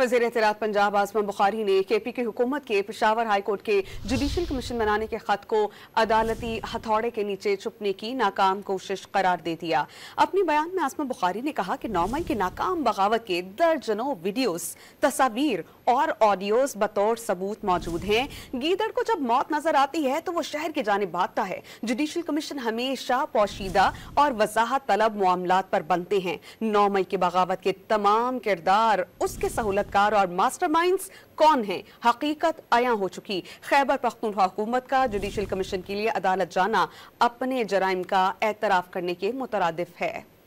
वजीर इतरात पंजाब आजमा बुखारी ने के पी की हुकूमत के पिशावर हाईकोर्ट के जुडिशल कमीशन बनाने के खत को अदालती हथौड़े के नीचे छुपने की नाकाम कोशिश करार दे दिया अपने बयान में आजमा बुखारी ने कहा कि नौ मई की नाकाम बगावत के दर्जनों वीडियोस तस्वीर और ऑडियोज बतौर सबूत मौजूद हैं गीदड़ को जब मौत नजर आती है तो वो शहर की जानब भागता है जुडिशल कमीशन हमेशा पोशीदा और वजाहत तलब मामला पर बनते हैं नौ मई की बगावत के तमाम किरदार उसके सहूलतकार और मास्टर कौन है हकीकत आया हो चुकी खैबर पख्तूनख्वा हुकूमत का जुडिशल कमीशन के लिए अदालत जाना अपने जराइम का एतराफ़ करने के मुतरद है